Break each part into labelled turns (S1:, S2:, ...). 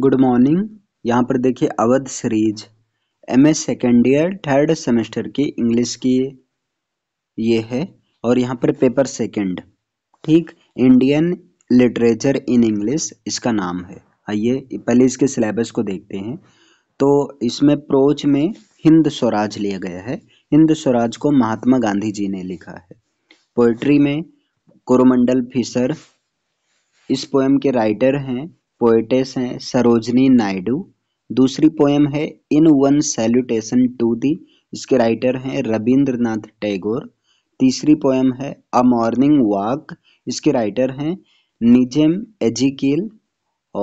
S1: Good morning यहाँ पर देखिए Awadh series M S second year third semester की इंग्लिश की ये है और यहाँ पर पेपर सेकेंड ठीक इंडियन लिटरेचर इन इंग्लिश इसका नाम है आइए पहले इसके सिलेबस को देखते हैं तो इसमें प्रोच में हिंद स्वराज लिया गया है हिंद स्वराज को महात्मा गांधी जी ने लिखा है पोइट्री में कोरोमंडल फिशर इस पोएम के राइटर हैं पोएटेस हैं सरोजनी नायडू दूसरी पोएम है in one salutation to thee इसके राइटर हैं रविंद्रनाथ टैगोर तीसरी पोएम है अ मॉर्निंग वॉक इसके राइटर हैं निजम एजिकल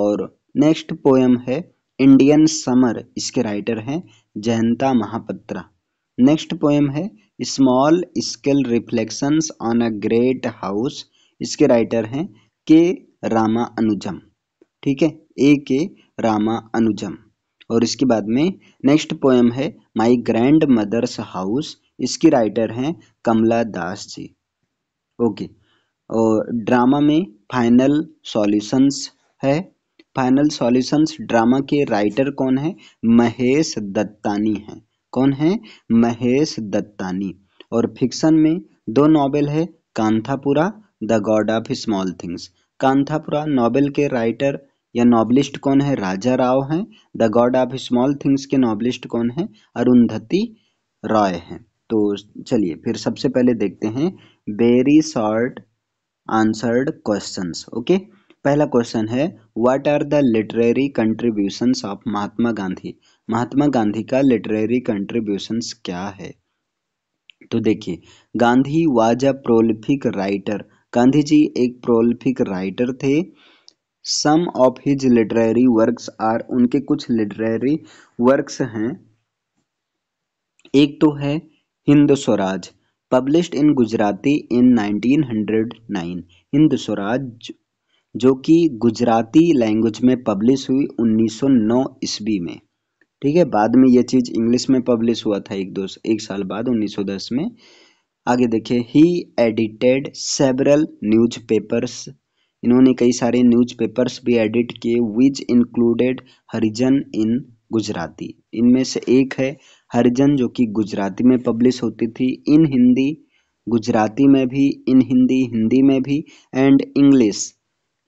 S1: और नेक्स्ट पोएम है इंडियन समर इसके राइटर हैं जयंता महापत्रा नेक्स्ट पोएम है small scale reflections on a great house इसके राइटर हैं के रामा अनुजम ठीक है ए के रामा अनुजम और इसके बाद में नेक्स्ट पोएम है माई ग्रैंड मदर्स हाउस इसकी राइटर हैं कमला दास जी ओके और ड्रामा में फाइनल सॉल्यूशंस है फाइनल सॉल्यूशंस ड्रामा के राइटर कौन है महेश दत्तानी हैं कौन है महेश दत्तानी और फिक्शन में दो नॉवेल है Kanthapura the god of small things Kanthapura novel के राइटर या नॉवलिस्ट कौन है राजा राव है the god of small things के नॉवलिस्ट कौन है अरुंधति रॉय है तो चलिए फिर सबसे पहले देखते हैं very short answered question okay पहला क्वेश्चन है what are the literary contributions of Mahatma Gandhi Mahatma Gandhi का लिटरेरी कंट्रीब्यूशंस क्या है तो देखिए Gandhi was a prolific writer Gandhi ji एक प्रोलिफिक राइटर थे some of his literary works are उनके कुछ लिटरेरी वर्क्स हैं एक तो है Hind Swaraj published in Gujarati in 1909 Hind Swaraj जो कि गुजराती लैंग्वेज में पब्लिश हुई 1909 ईस्वी में ठीक है बाद में यह चीज़ इंग्लिश में पब्लिश हुआ था एक दो एक साल बाद 1910 में आगे देखिए ही एडिटेड सेवरल न्यूज पेपर्स इन्होंने कई सारे न्यूज़पेपर्स भी एडिट किए विच इंक्लूडेड हरिजन इन गुजराती इनमें से एक है हरिजन जो कि गुजराती में पब्लिश होती थी इन हिंदी गुजराती में भी इन हिंदी हिंदी में भी एंड इंग्लिश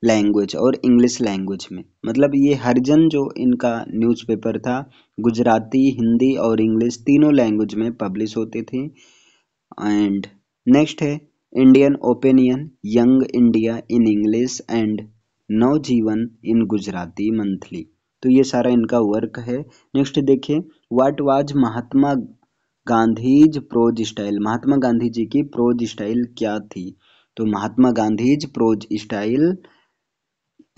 S1: लैंग्वेज और इंग्लिश लैंग्वेज में मतलब ये हरिजन जो इनका न्यूज़पेपर था गुजराती हिंदी और इंग्लिश तीनों लैंग्वेज में पब्लिश होते थे एंड नेक्स्ट है Indian opinion young India in English and Navajivan in Gujarati monthly तो ये सारा इनका वर्क है नेक्स्ट देखिए what was Mahatma Gandhi's prose style Mahatma Gandhi ji की प्रोज स्टाइल क्या थी तो Mahatma Gandhi's prose style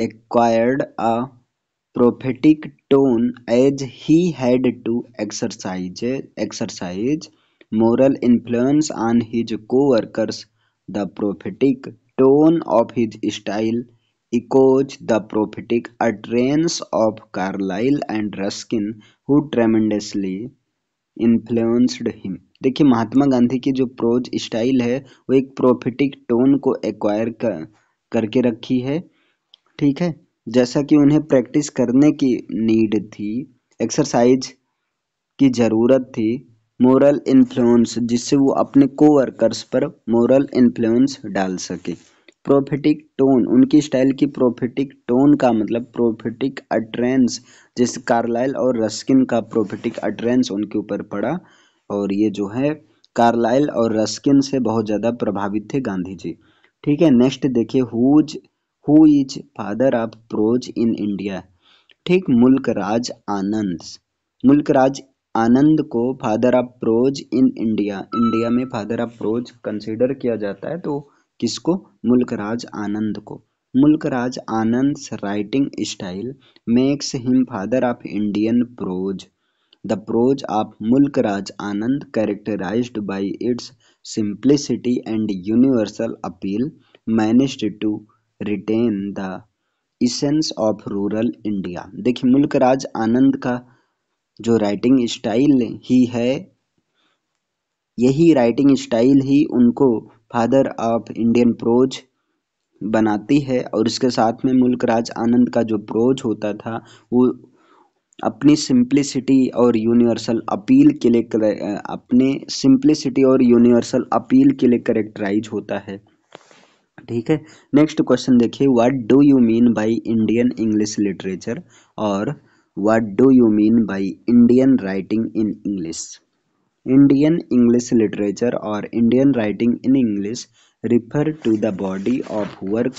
S1: acquired a prophetic tone as he had to exercise exercise moral influence on his coworkers the prophetic tone of his style echoes the प्रोफिटिक अट्रेंस of Carlyle and Ruskin who tremendously influenced him देखिए महात्मा गांधी की जो pros style है वो एक प्रोफिटिक tone को acquire कर, करके रखी है ठीक है जैसा कि उन्हें प्रैक्टिस करने की नीड थी एक्सरसाइज की जरूरत थी मोरल इन्फ्लुएंस जिससे वो अपने कोवर्कर्स पर मोरल इन्फ्लुएंस डाल सके प्रोफिटिक टोन उनकी स्टाइल की प्रोफिटिक टोन का मतलब प्रोफिटिक अट्रेंस जैसे कार्लाइल और रस्किन का प्रोफिटिक अट्रेंस उनके ऊपर पड़ा और ये जो है कार्लाइल और रस्किन से बहुत ज़्यादा प्रभावित थे गांधी जी ठीक है नेक्स्ट देखिए who's who is father of prose in India ठीक मुल्क राज आनंद मुल्क राज आनंद को father of prose in India India में फादर ऑफ प्रोज कंसिडर किया जाता है तो किसको मुल्कराज आनंद को Mulk Raj Anand writing style makes him father of Indian prose the prose of Mulk Raj Anand characterise by its simplicity and universal appeal managed to retain the essence of rural India देखिए मुल्कराज आनंद का जो राइटिंग स्टाइल ही है यही राइटिंग स्टाइल ही उनको फादर ऑफ इंडियन प्रोज बनाती है और इसके साथ में मुल्क राज आनंद का जो प्रोज होता था वो अपनी सिंप्लिसिटी और यूनिवर्सल अपील के लिए अपने सिंप्लिसिटी और यूनिवर्सल अपील के लिए करेक्टराइज होता है ठीक है नेक्स्ट क्वेश्चन देखिए what do you mean by Indian English literature और What do you mean by Indian writing in English? Indian English literature or Indian writing in English refer to the body of work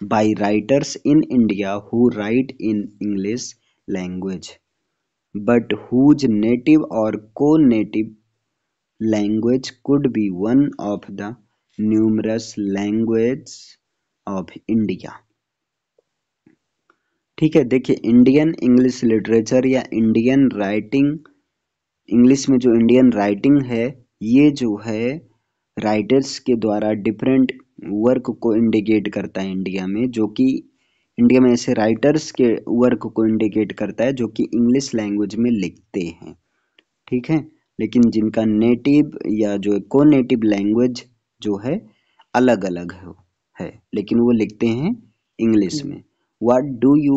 S1: by writers in India who write in English language but whose native or co-native language could be one of the numerous languages of India. ठीक है देखिए Indian English literature या Indian writing English में जो Indian writing है ये जो है राइटर्स के द्वारा डिफरेंट वर्क को इंडिकेट करता है इंडिया में जो कि इंडिया में ऐसे राइटर्स के वर्क को इंडिकेट करता है जो कि इंग्लिश लैंग्वेज में लिखते हैं ठीक है लेकिन जिनका नेटिव या जो को नेटिव लैंग्वेज जो है अलग अलग है लेकिन वो लिखते हैं इंग्लिश हम्म। में what do you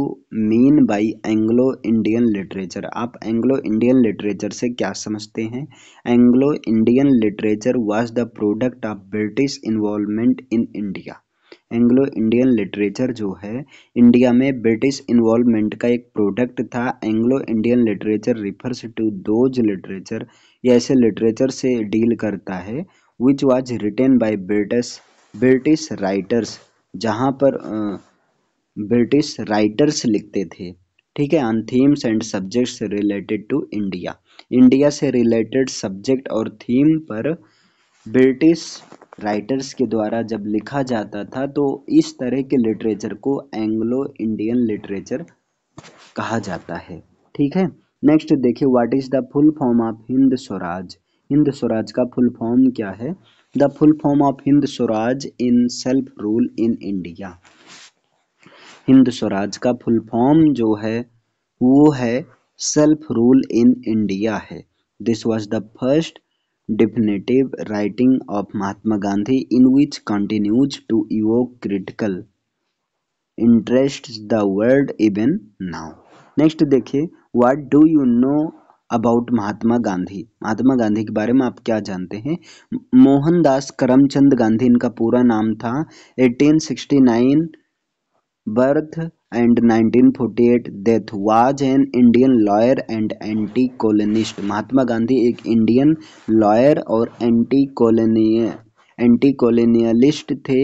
S1: mean by Anglo Indian literature आप एंग्लो इंडियन लिटरेचर से क्या समझते हैं Anglo Indian literature was the product of British involvement in India Anglo Indian literature जो है इंडिया में ब्रिटिश इन्वॉल्वमेंट का एक प्रोडक्ट था Anglo Indian literature refers to those literature या ऐसे लिटरेचर से डील करता है which was written by British British writers जहाँ पर ब्रिटिश राइटर्स लिखते थे ठीक है on themes and subjects related to India India से रिलेटेड सब्जेक्ट और थीम पर ब्रिटिश राइटर्स के द्वारा जब लिखा जाता था तो इस तरह के लिटरेचर को एंग्लो इंडियन लिटरेचर कहा जाता है ठीक है नेक्स्ट देखिए what is the full form of Hind Swaraj Hind Swaraj का फुल फॉर्म क्या है the full form of Hind Swaraj in self rule in India Hind Swaraj का फुल फॉर्म जो है वो है सेल्फ रूल इन इंडिया है this was the first definitive writing of Mahatma Gandhi in which continues to you critical interest the world even now next देखिए what do you know about Mahatma Gandhi Mahatma Gandhi के बारे में आप क्या जानते हैं मोहनदास करमचंद गांधी इनका पूरा नाम था 1869 birth and 1948 forty eight death was an Indian lawyer and anti colonialist Mahatma Gandhi एक इंडियन लॉयर और एंटी एंटी कॉलोनियलिस्ट थे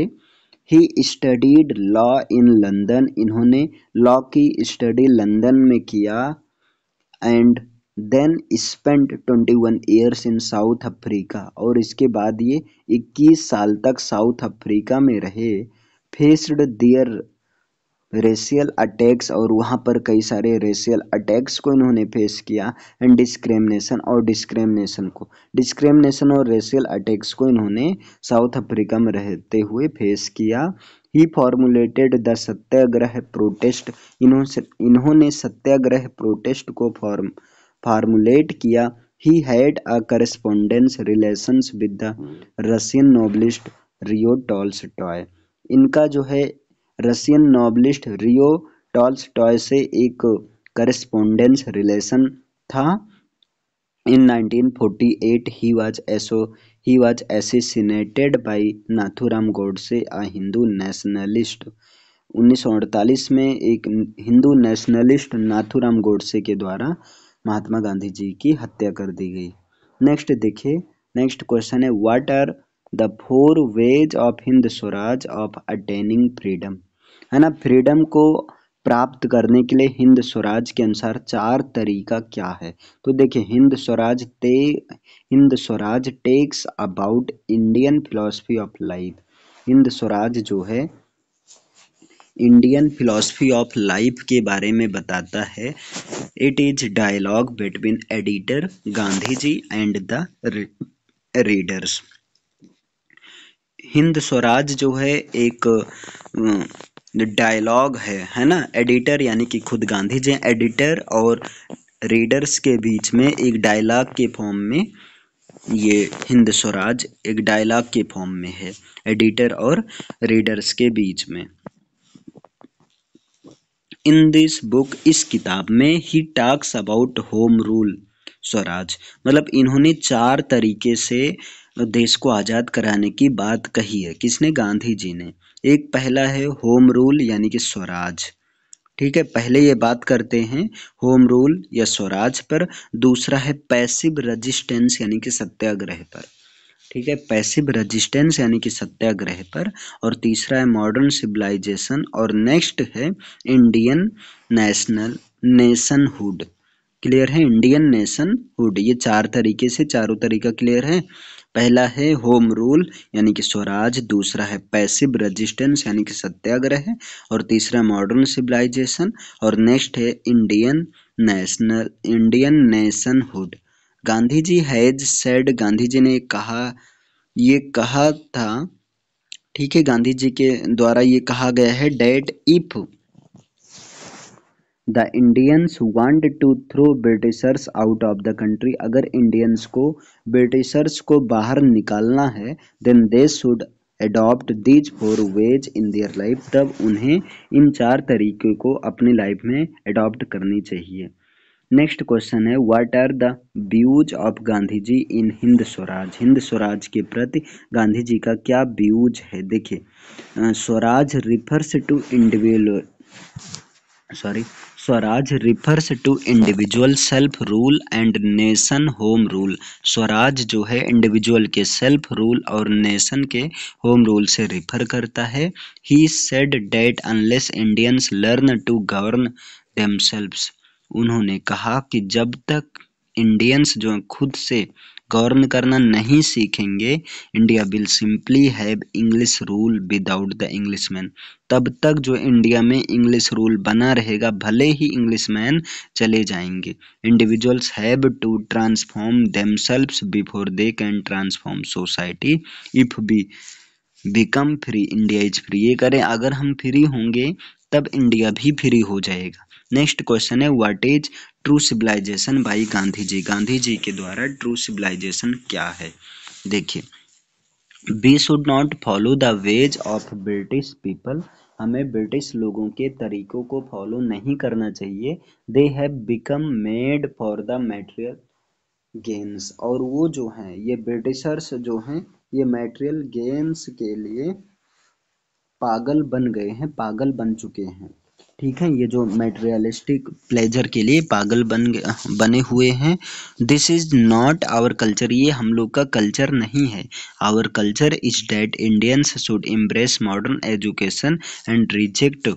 S1: he studied law in London इन्होंने लॉ की स्टडी लंदन में किया and then twenty 21 years in South Africa और इसके बाद ये 21 साल तक साउथ अफ्रीका में रहे फेस्ड दियर रेशियल अटैक्स और वहाँ पर कई सारे रेशियल अटैक्स को इन्होंने फेस किया एंड डिस्क्रिमिनेशन और डिस्क्रिमिनेशन को डिस्क्रिमिनेशन और रेशियल अटैक्स को इन्होंने साउथ अफ्रीका में रहते हुए फेस किया he formulated the satyagraha protest इन्होंने इन्होंने सत्याग्रह प्रोटेस्ट को फॉर्म फार्मुलेट किया he had a correspondence relations with the Russian novelist Leo Tolstoy इनका जो है रशियन नॉबलिस्ट रियो टॉय से एक करस्पोंडेंस रिलेशन था in 1948, he was asso- he was assassinated by Nathuram Godse, a Hindu nationalist 1948 में एक हिंदू नेशनलिस्ट नाथुराम गोडसे के द्वारा महात्मा गांधी जी की हत्या कर दी गई नेक्स्ट देखिए नेक्स्ट क्वेश्चन है what are the four ways of Hind Swaraj of attaining freedom है ना फ्रीडम को प्राप्त करने के लिए हिंद स्वराज के अनुसार चार तरीका क्या है तो देखिए हिंद स्वराज ते Hind Swaraj talks about Indian philosophy of life Hind Swaraj जो है इंडियन फिलोसफी ऑफ लाइफ के बारे में बताता है it is dialogue between editor Gandhi ji and the readers Hind Swaraj जो है एक डायलॉग है है ना एडिटर यानी कि खुद गांधी जी एडिटर और रीडर्स के बीच में एक डायलॉग के फॉर्म में ये हिंद स्वराज एक डायलॉग के फॉर्म में है एडिटर और रीडर्स के बीच में इन दिस बुक इस किताब में he talks about home rule Swaraj मतलब इन्होंने चार तरीके से देश को आज़ाद कराने की बात कही है किसने गांधी जी ने एक पहला है होम रूल यानी कि स्वराज ठीक है पहले ये बात करते हैं होम रूल या स्वराज पर दूसरा है पैसिव रजिस्टेंस यानी कि सत्याग्रह पर ठीक है पैसिव रजिस्टेंस यानी कि सत्याग्रह पर और तीसरा है मॉडर्न सिविलाइजेशन और नेक्स्ट है इंडियन नेशनल नेशनहुड क्लियर है इंडियन नेशनहुड ये चार तरीके से चारों तरीका क्लियर है पहला है होम रूल यानी कि स्वराज दूसरा है पैसिव रेजिस्टेंस यानी कि सत्याग्रह और तीसरा मॉडर्न सिविलाइजेशन और नेक्स्ट है Indian national Indian nationhood Gandhi ji has said Gandhi ji ने कहा ये कहा था ठीक है गांधी जी के द्वारा ये कहा गया है that if the Indians want to throw Britishers out of the country अगर इंडियंस को ब्रिटिशर्स को बाहर निकालना है then they should adopt these four ways in their life तब उन्हें इन चार तरीकों को अपनी लाइफ में अडॉप्ट करनी चाहिए नेक्स्ट क्वेश्चन है what are the views of Gandhi ji in Hind Swaraj Hind Swaraj के प्रति गांधी जी का क्या व्यूज है देखिए Swaraj refers to individual sorry Swaraj refers to individual self rule and nation home rule Swaraj जो है इंडिविजुअल के सेल्फ रूल और नेशन के होम रूल से रिफर करता है he said that unless Indians learn to govern themselves उन्होंने कहा कि जब तक इंडियंस जो खुद से गवर्न करना नहीं सीखेंगे India will simply have English rule without the English man तब तक जो इंडिया में इंग्लिश रूल बना रहेगा भले ही इंग्लिश मैन चले जाएंगे individuals have to transform themselves before they can transform society if we become free India is free ये करें अगर हम फ्री होंगे तब इंडिया भी फ्री हो जाएगा नेक्स्ट क्वेश्चन है what is true civilization by Gandhi ji Gandhi ji के द्वारा ट्रू सिविलाइजेशन क्या है देखिए we should not follow the ways of British people हमें ब्रिटिश लोगों के तरीकों को फॉलो नहीं करना चाहिए they have become made for the material gains और वो जो हैं ये ब्रिटिशर्स जो हैं ये मेटेरियल गेन्स के लिए पागल बन गए हैं पागल बन चुके हैं ठीक है ये जो मेटेरियलिस्टिक प्लेजर के लिए पागल बन बने हुए हैं this is not our culture ये हम लोग का कल्चर नहीं है our culture is that Indians should embrace modern education and reject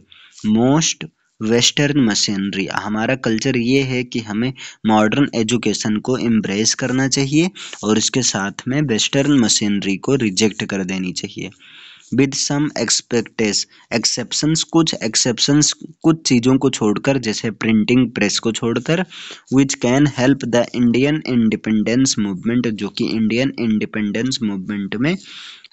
S1: most western machinery हमारा कल्चर ये है कि हमें मॉडर्न एजुकेशन को एम्ब्रेस करना चाहिए और इसके साथ में वेस्टर्न मशीनरी को रिजेक्ट कर देनी चाहिए विद सम एक्सपेक्टेस एक्सेप्शंस कुछ एक्सेप्शंस कुछ चीज़ों को छोड़कर जैसे प्रिंटिंग प्रेस को छोड़कर which can help the Indian independence movement जो कि इंडियन इंडिपेंडेंस मूवमेंट में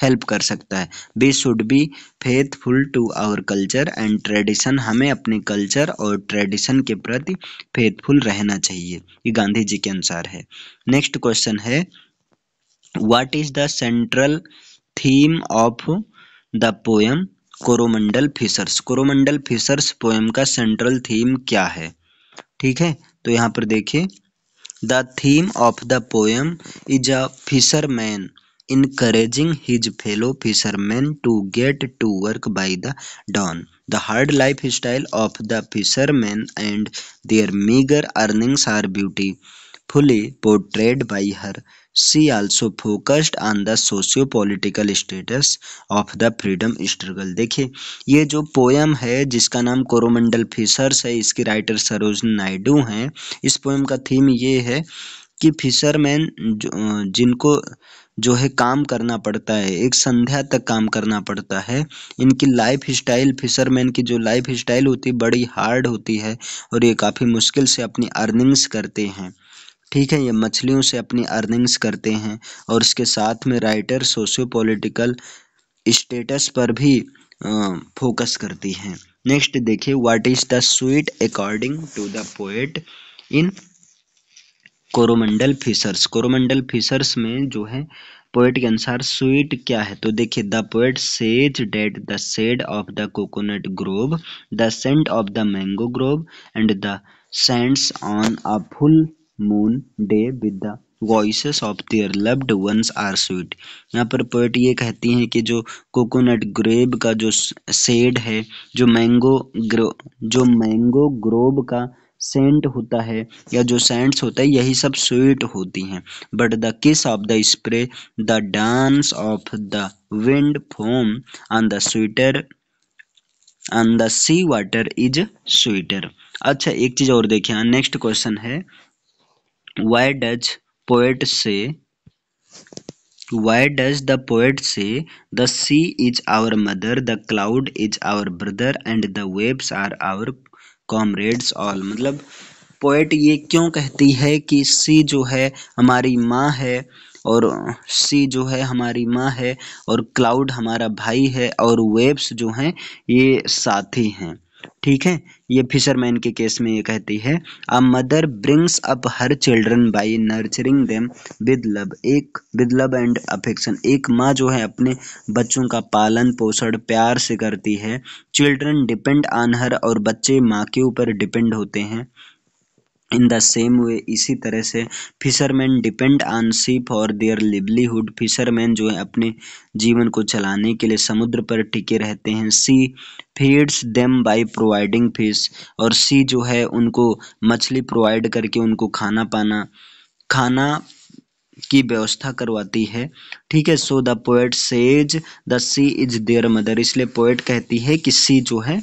S1: हेल्प कर सकता है we should be faithful to our culture and tradition हमें अपने कल्चर और ट्रेडिशन के प्रति फेथफुल रहना चाहिए ये गांधी जी के अनुसार है नेक्स्ट क्वेश्चन है what is the central theme of the poem Coromandel fishers Coromandel fishers poem का सेंट्रल थीम क्या है ठीक है तो यहाँ पर देखिए the theme of the poem is a fisher man encouraging his fellow fisher man to get to work by the dawn the hard life style of the fisher man and their meagre earnings are beautifully Fully portrayed by her, she also focused on the socio-political status of the freedom struggle dekhiye ye jo poem hai jiska naam coromandel fishers hai iski writer Sarojini naidu hain is poem ka theme ye hai ki fishermen jinko जो है काम करना पड़ता है एक संध्या तक काम करना पड़ता है इनकी लाइफ स्टाइल फिशरमैन की जो लाइफ स्टाइल होती है बड़ी हार्ड होती है और ये काफ़ी मुश्किल से अपनी अर्निंग्स करते हैं ठीक है ये मछलियों से अपनी अर्निंग्स करते हैं और इसके साथ में राइटर सोशियो पॉलिटिकल स्टेटस पर भी फोकस करती हैं नेक्स्ट देखिए what is the sweet according to the poet in Coromandel fishers Coromandel fishers में जो है पोएट के अनुसार स्वीट क्या है तो देखिए the poet says that the scent of the coconut grove the scent of the mango grove and the scents on a full moon day with the voice of their loved ones are sweet यहाँ पर poet ये कहती हैं कि जो coconut grab का जो said है जो मैंगो ग्रो जो मैंगो ग्रोब का सेंट होता है या जो सेंट्स होता है यही सब स्वीट होती हैं but the kiss of the spray the dance of the wind foam on the sweeter on the sea water is sweeter अच्छा एक चीज़ और देखिए नेक्स्ट हाँ, क्वेश्चन है why does poet say why does the poet say the sea is our mother the cloud is our brother and the waves are our comrades all मतलब poet ये क्यों कहती है कि सी जो है हमारी माँ है और सी जो है हमारी माँ है और क्लाउड हमारा भाई है और वेव्स जो हैं ये साथी हैं ठीक है ये फिशरमैन के केस में ये कहती है a mother brings up her children by nurturing them with love एक विद लव एंड अफेक्शन एक माँ जो है अपने बच्चों का पालन पोषण प्यार से करती है चिल्ड्रन डिपेंड ऑन हर और बच्चे माँ के ऊपर डिपेंड होते हैं इन द सेम वे इसी तरह से fisherman depend on sea for their livelihood fisherman जो है अपने जीवन को चलाने के लिए समुद्र पर टिके रहते हैं sea feeds them by providing fish और सी जो है उनको मछली प्रोवाइड करके उनको खाना पाना खाना की व्यवस्था करवाती है ठीक है so the poet says the sea is their mother इसलिए पोएट कहती है कि सी जो है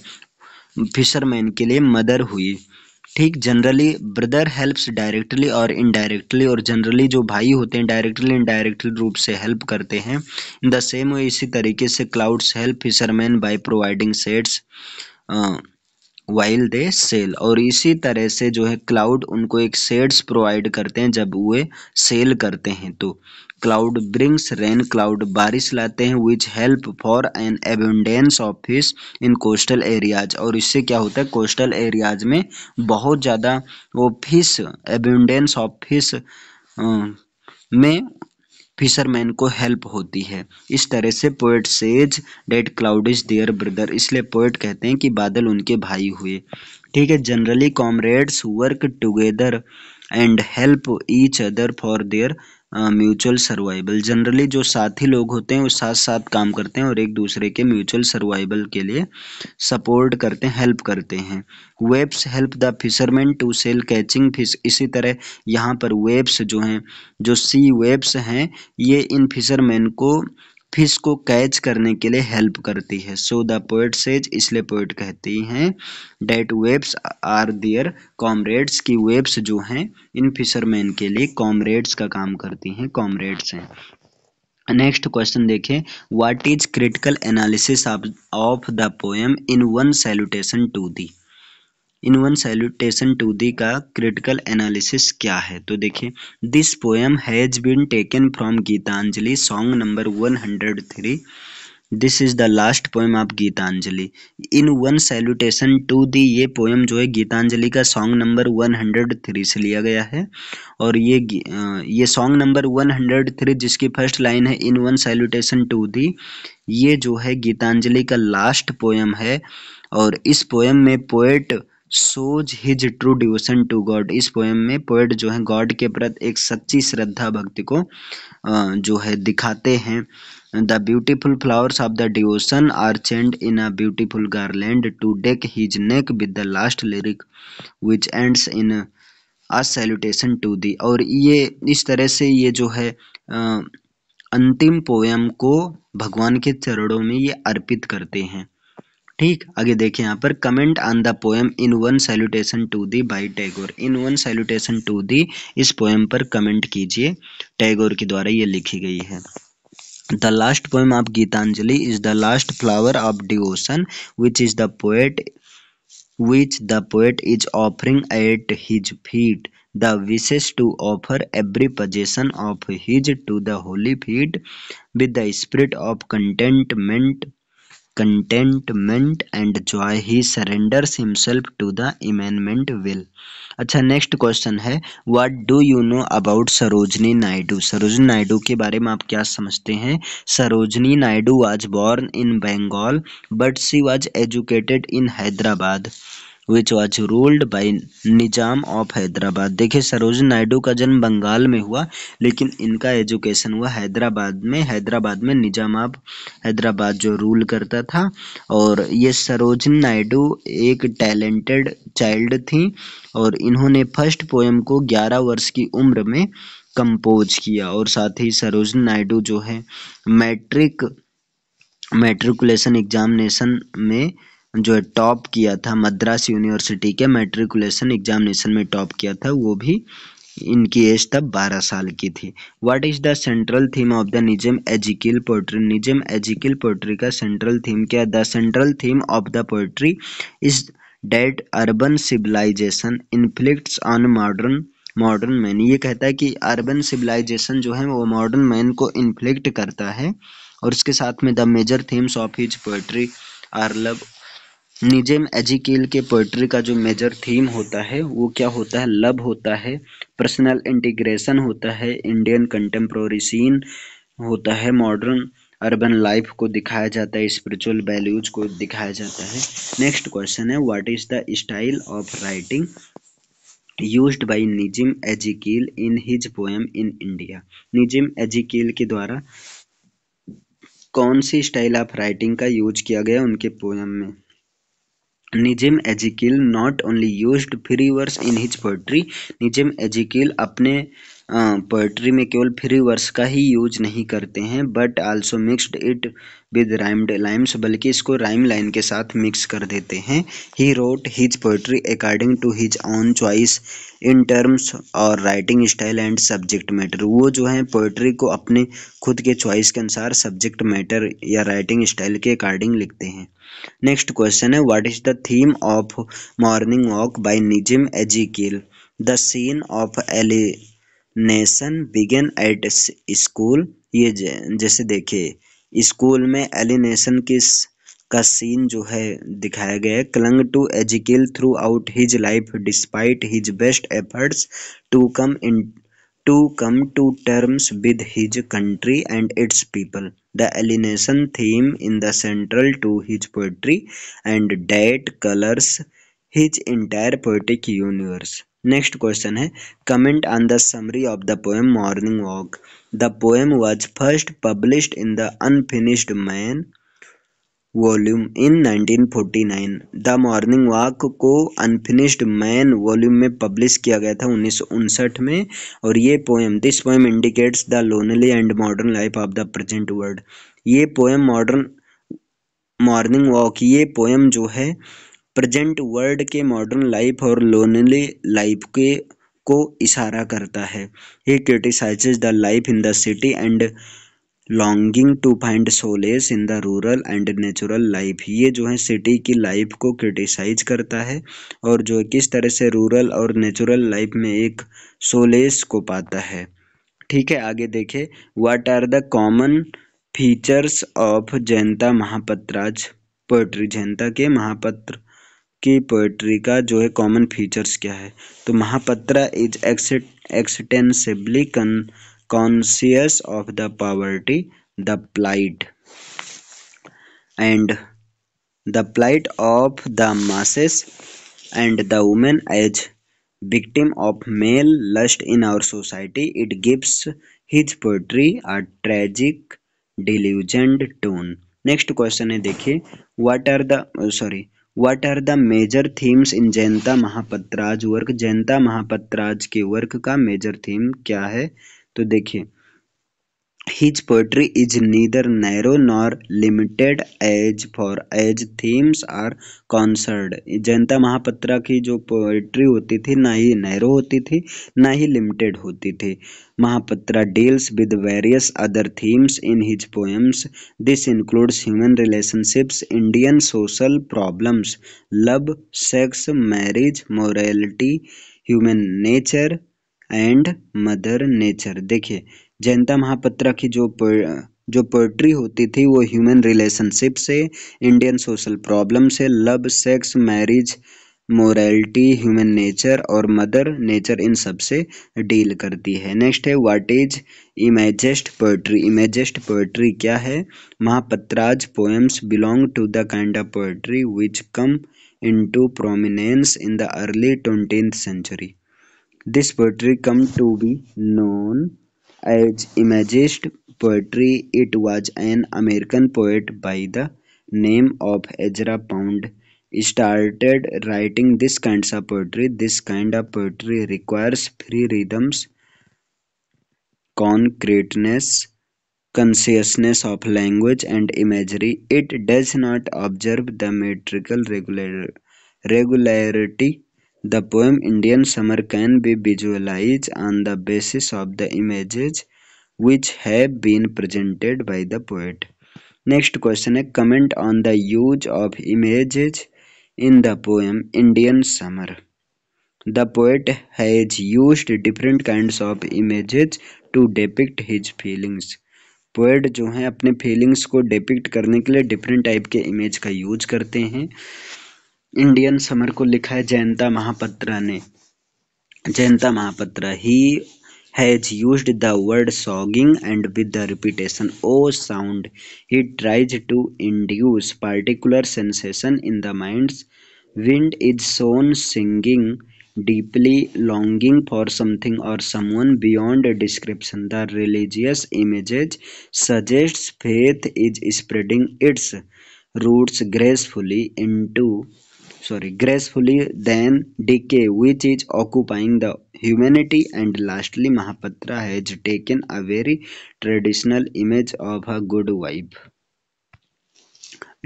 S1: फिशरमैन के लिए मदर हुई ठीक जनरली ब्रदर हेल्प्स डायरेक्टली और इनडायरेक्टली और जनरली जो भाई होते हैं डायरेक्टली इनडायरेक्टली रूप से हेल्प करते हैं इन द सेम वे इसी तरीके से clouds help fisherman by providing sets while they sail और इसी तरह से जो है क्लाउड उनको एक सेड्स प्रोवाइड करते हैं जब वे सेल करते हैं तो क्लाउड ब्रिंग्स रेन क्लाउड बारिश लाते हैं which help for an abundance of fish in coastal areas और इससे क्या होता है कोस्टल एरियाज में बहुत ज़्यादा वो फिश एबेंडेंस ऑफ फिश में फिशरमैन को हेल्प होती है इस तरह से poet says that cloud is their brother इसलिए पोएट कहते हैं कि बादल उनके भाई हुए ठीक है generally comrades work together and help each other for their mutual survival generally जो साथी लोग होते हैं वो साथ साथ काम करते हैं और एक दूसरे के म्यूचुअल सर्वाइवल के लिए सपोर्ट करते हैं हेल्प करते हैं waves help the fisherman to sail catching fish इसी तरह यहाँ पर वेब्स जो हैं जो सी वेब्स हैं ये इन फिशरमैन को फिश को कैच करने के लिए हेल्प करती है सो द पोइट सेज इसलिए पोइट कहती हैं date webs are their comrades की वेब्स जो हैं इन फिशरमैन के लिए कॉमरेड्स का काम करती हैं कॉमरेड्स हैं नेक्स्ट क्वेश्चन देखें what is critical analysis of the poem in one salutation to thee in one salutation to thee का क्रिटिकल एनालिसिस क्या है तो देखिए this poem has been taken from Gitanjali song number one hundred three this is the last poem of Gitanjali in one salutation to thee ये poem जो है गीतांजलि का song number one hundred three से लिया गया है और ये ये song number one hundred three जिसकी फर्स्ट लाइन है in one salutation to thee ये जो है गीतांजलि का लास्ट पोएम है और इस पोएम में poet shows his true devotion to God इस पोएम में पोएट जो है गॉड के प्रति एक सच्ची श्रद्धा भक्ति को जो है दिखाते हैं the beautiful flowers of the devotion are chained in a beautiful garland to deck his neck with the last lyric which ends in a salutation to thee और ये इस तरह से ये जो है अंतिम पोएम को भगवान के चरणों में ये अर्पित करते हैं ठीक आगे देखिए यहाँ पर comment on the poem in one salutation to thee by Tagore in one salutation to thee इस पोएम पर कमेंट कीजिए टैगोर के की द्वारा ये लिखी गई है the last poem of Gitanjali is the last flower of devotion which is the poet which the poet is offering at his feet the wishes to offer every possession of his to the holy feet with the spirit of contentment contentment and joy he surrenders himself to the immanent will अच्छा next question है what do you know about Sarojini Naidu Sarojini Naidu के बारे में आप क्या समझते हैं Sarojini Naidu was born in Bengal but she was educated in Hyderabad which was ruled by Nizam of Hyderabad देखिए सरोज नायडू का जन्म बंगाल में हुआ लेकिन इनका एजुकेशन हुआ हैदराबाद में हैदराबाद में निजाम ऑफ हैदराबाद जो रूल करता था और ये सरोज नायडू एक टैलेंटेड चाइल्ड थी और इन्होंने फर्स्ट पोएम को 11 वर्ष की उम्र में कंपोज किया और साथ ही सरोज नायडू जो है मैट्रिक मेट्रिकुलेशन एग्जामिनेशन में जो है टॉप किया था मद्रास यूनिवर्सिटी के मेट्रिकुलेशन एग्जामिनेशन में टॉप किया था वो भी इनकी एज तब 12 साल की थी what is the central theme of the Nissim Ezekiel poetry Nissim Ezekiel poetry का सेंट्रल थीम क्या the central theme of the poetry is that urban civilisation inflicts on modern modern man ये कहता है कि अर्बन सिविलाइजेशन जो है वो मॉडर्न मैन को इन्फ्लिक्ट करता है और उसके साथ में the major themes of his poetry are love Nissim Ezekiel के पोइट्री का जो मेजर थीम होता है वो क्या होता है लव होता है पर्सनल इंटीग्रेशन होता है इंडियन कंटेम्प्रोरी सीन होता है मॉडर्न अर्बन लाइफ को दिखाया जाता है स्पिरिचुअल वैल्यूज को दिखाया जाता है नेक्स्ट क्वेश्चन है what is the style of writing used by Nissim Ezekiel in his poem in India Nissim Ezekiel के द्वारा कौन सी स्टाइल ऑफ राइटिंग का यूज किया गया उनके पोएम में Nissim Ezekiel not only use free verse in his poetry Nissim Ezekiel अपने पोइट्री में केवल फ्री वर्स का ही यूज नहीं करते हैं but also mixed it with rhymed lines बल्कि इसको राइम लाइन के साथ मिक्स कर देते हैं he wrote his poetry according to his own choice in terms और writing style and subject matter वो जो है पोइट्री को अपने खुद के चॉइस के अनुसार सब्जेक्ट मैटर या राइटिंग स्टाइल के अकॉर्डिंग लिखते हैं नेक्स्ट क्वेश्चन है what is the theme of Morning Walk by Nissim Ezekiel the scene of alienation begins at school ये जैसे देखिए स्कूल में एलिनेशन किस का सीन जो है दिखाया गया है clung to Ezekiel throughout his life despite his best efforts to come in to come to terms with his country and its people. The alienation theme in the central to his poetry and that colors his entire poetic universe. Next question है comment on the summary of the poem Morning Walk. The poem was first published in the Unfinished Man volume in 1949 the Morning Walk को Unfinished Man volume में publish किया गया था उन्नीस में और ये poem this poem indicates the lonely and modern life of the present world ये पोएम मॉडर्न मॉर्निंग वॉक ये पोएम जो है प्रेजेंट वर्ल्ड के मॉडर्न लाइफ और लोनली लाइफ के को इशारा करता है he criticise the life in the city and longing to find solace in the rural and natural life ये जो है सिटी की लाइफ को क्रिटिसाइज करता है और जो किस तरह से रूरल और नेचुरल लाइफ में एक सोलेस को पाता है ठीक है आगे देखें what are the common features of Jayanta Mahapatra's poetry Jayanta के महापत्र की पोएट्री का जो है कॉमन फीचर्स क्या है तो महापत्रा इज एक्सटेंसिवली कन conscious of the poverty the plight and the plight of the masses and the women as victim of male lust in our society it gives his poetry a tragic disillusioned tone next question hai dekhiye what are the oh, sorry what are the major themes in Jayanta Mahapatra's work Jayanta Mahapatra's के work का major theme क्या है तो देखिए his poetry is neither narrow nor limited as far as themes are concerned Jayanta Mahapatra की जो poetry होती थी ना ही नैरो होती थी ना ही लिमिटेड होती थी Mahapatra deals with various other themes in his poems this includes human relationships Indian social problems love sex marriage morality human nature and mother nature देखिए जयंता महापत्रा की जो पर, जो पोएट्री होती थी वो ह्यूमन रिलेशनशिप से इंडियन सोशल प्रॉब्लम से love sex marriage morality human nature और मदर नेचर इन सब से डील करती है नेक्स्ट है what is imagist poetry imagist poetry क्या है Mahapatra's poems belong to the kind of poetry which come into prominence in the early twenty century This poetry came to be known as Imagist poetry. It was an American poet by the name of Ezra Pound started writing this kinds of poetry. This kind of poetry requires free rhythms, concreteness, consciousness of language and imagery. It does not observe the metrical regular regularity The poem "Indian summer" can be visualized on the basis of the images which have been presented by the poet. Next question है comment on the use of images in the poem Indian summer. The poet has used different kinds of images to depict his feelings. Poet जो हैं अपने feelings को depict करने के लिए different type के image का यूज करते हैं इंडियन समर को लिखा है जयंता महापत्रा ने Jayanta Mahapatra he has used the word soughing and with the repetition O sound he tries to induce particular sensation in the minds wind is son singing deeply longing for something or someone beyond description. The religious images suggests faith is spreading its roots gracefully into sorry gracefully than decay which is occupying the humanity and lastly mahapatra has taken a very traditional image of a good wife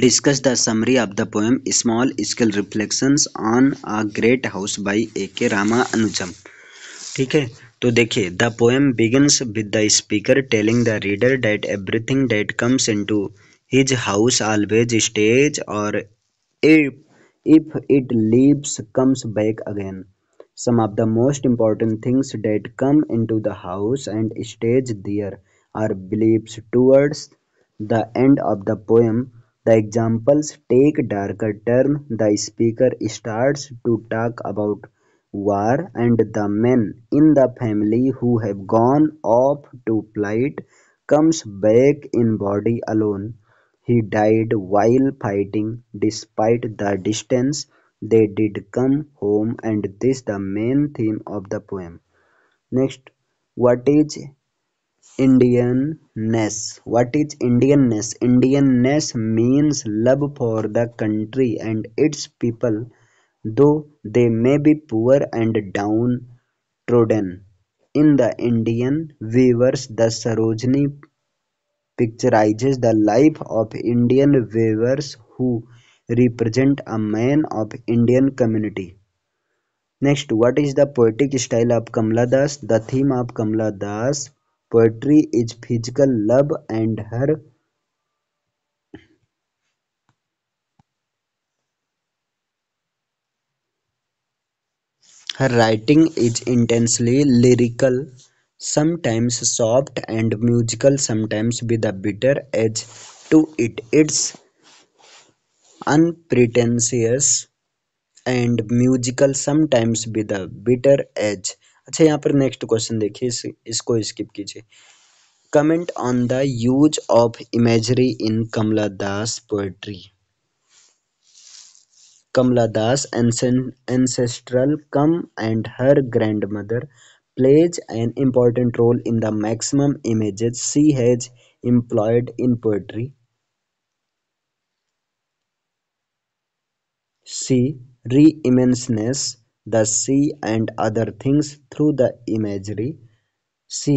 S1: discuss the summary of the poem small scale reflections on a great house by ak ramanujam ठीक है तो देखिए the poem begins with the speaker telling the reader that everything that comes in to his house always stays or a If it leaves, comes back again. Some of the most important things that come into the house and stays there are beliefs towards the end of the poem. The examples take darker turn. The speaker starts to talk about war and the men in the family who have gone off to flight comes back in body alone he died while fighting despite the distance they did come home and this the main theme of the poem. Next, what is Indianness? What is Indianness? Indianness means love for the country and its people though they may be poor and downtrodden. In the Indian weavers, the Sarojini picturizes the life of Indian weavers who represent a man of Indian community. Next, what is the poetic style of Kamala Das? The theme of Kamala Das poetry is physical love and her her writing is intensely lyrical sometimes soft and musical sometimes with a bitter edge to it its unpretentious and musical sometimes with a bitter edge अच्छा यहाँ पर next question देखिए इस, इसको skip कीजिए comment on the use of imagery in Kamala Das poetry Kamala Das ancestral home and her grandmother plays an important role in the maximum images she has employed in poetry. She reimagines the sea and other things through the imagery. She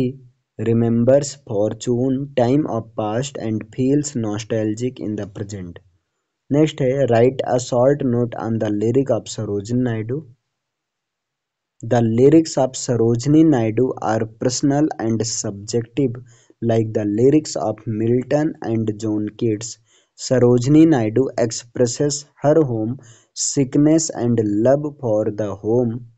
S1: remembers fortune, time of past and feels nostalgic in the present. Next, write a short note on the lyric of Sarojini Naidu. The lyrics of Sarojini Naidu are personal and subjective, like the lyrics of Milton and John Keats. Sarojini Naidu expresses her home sickness and love for the home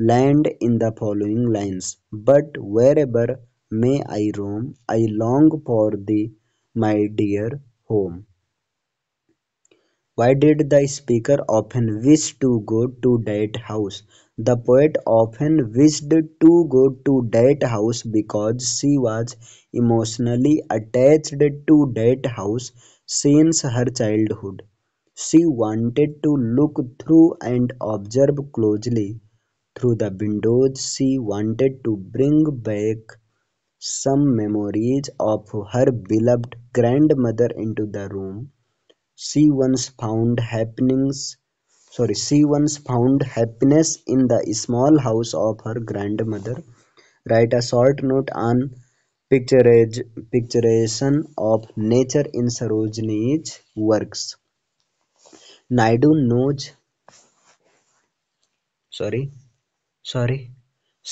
S1: land in the following lines But wherever may I roam, I long for thee, my dear home. Why did the speaker often wish to go to that house? The poet often wished to go to that house because she was emotionally attached to that house since her childhood. She wanted to look through and observe closely. Through the windows, she wanted to bring back some memories of her beloved grandmother into the room. She once found happenings sorry she once found happiness in the small house of her grandmother write a short note on picturesque picturisation of nature in Sarojini's works Naidu knows sorry sorry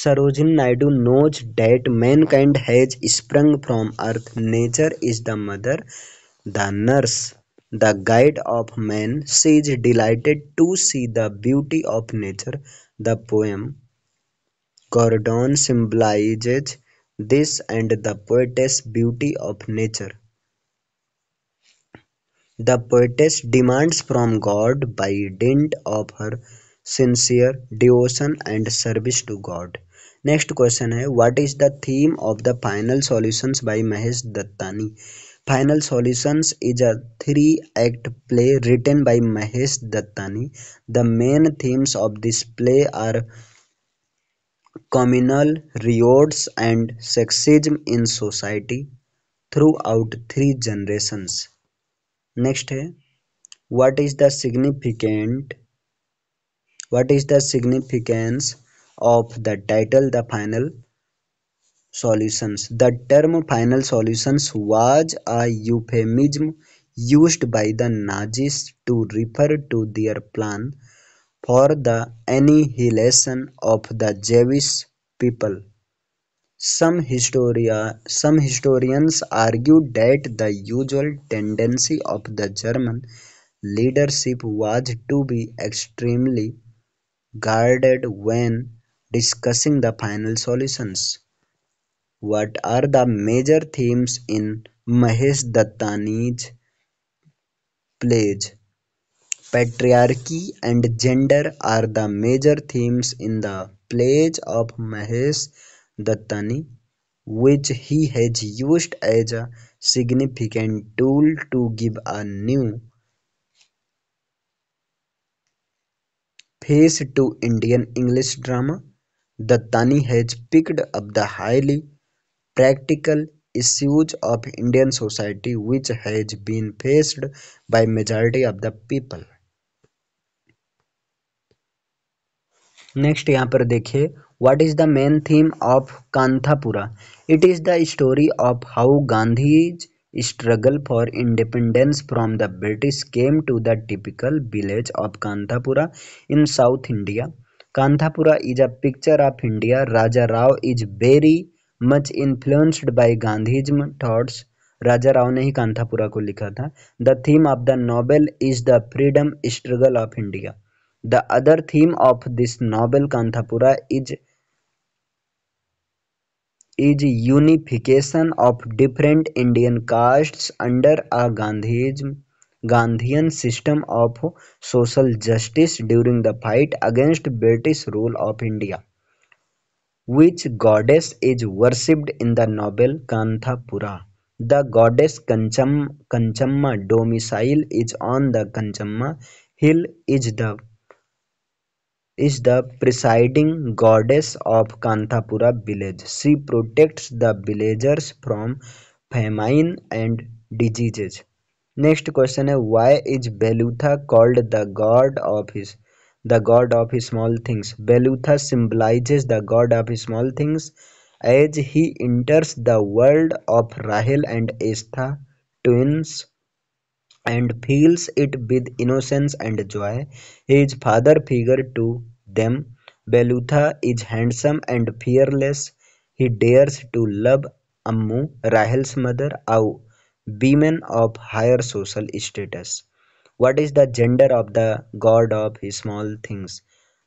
S1: Sarojini Naidu knows that mankind has sprung from earth nature is the mother the nurse the guide of man she is delighted to see the beauty of nature the poem cordon symbolises this and the poetess beauty of nature the poetess demands from God by dint of her sincere devotion and service to God next question है what is the theme of the Final Solutions by Mahesh Dattani Final Solutions is a three-act play written by Mahesh Dattani. The main themes of this play are communal riots and sexism in society throughout three generations. Next, what is the significance of the title The Final? solutions. The term "final solutions" was a euphemism used by the Nazis to refer to their plan for the annihilation of the Jewish people. Some, historia, some historians argue that the usual tendency of the German leadership was to be extremely guarded when discussing the final solutions. what are the major themes in Mahesh Dattani's plays? Patriarchy and gender are the major themes in the plays of Mahesh Dattani, which he has used as a significant tool to give a new face to Indian English drama. Dattani has picked up the highly practical issues of Indian society which has been faced by majority of the people next यहाँ पर देखिए what is the main theme of Kanthapura it is the story of how Gandhi's struggle for independence from the British came to the typical village of Kanthapura in South India Kanthapura is a picture of India Raja Rao is very much influenced by Gandhism thoughts Raja Rao ने ही कांथापुरा को लिखा था the theme of the novel is the freedom struggle of India the other theme of this novel Kanthapura is is unification of different Indian caste under a Gandhi's Gandhian system of social justice during the fight against British rule of India which goddess is worshipped in the novel Kanthapura the goddess Kencham Kenchamma domicile is on the Kenchamma hill is the is the presiding goddess of Kanthapura village she protects the villagers from famine and diseases next question है Y is Velutha called the god of hiss the god of small things. Belutha symbolizes the god of small things as he enters the world of Rahel and Estha twins, and fills it with innocence and joy. He is father figure to them. Belutha is handsome and fearless. He dares to love Ammu, Rahel's mother, a women of higher social status. What is the gender of the god of small things?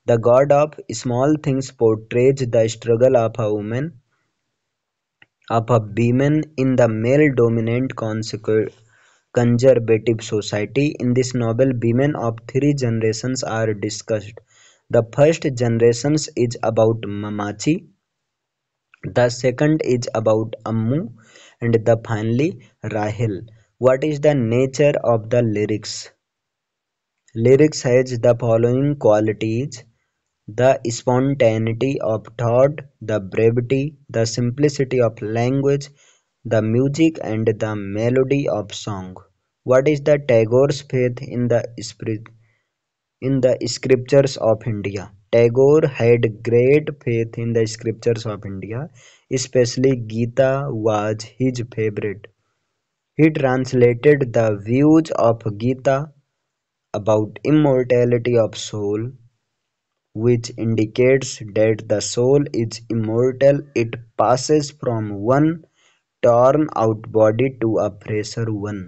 S1: The god of small things portrays the struggle of a woman, of a woman in the male-dominant conservative society. In this novel, women of three generations are discussed. The first generation is about Mamachi, the second is about Ammu, and the finally Rahel. What is the nature of the lyrics? Lyrics has the following qualities: the spontaneity of thought, the brevity, the simplicity of language, the music and the melody of song. What is the Tagore's faith in the spirit in the scriptures of India? Tagore had great faith in the scriptures of India, especially Gita was his favorite. He translated the views of Gita about immortality of soul which indicates that the soul is immortal it passes from one torn out body to a fresher one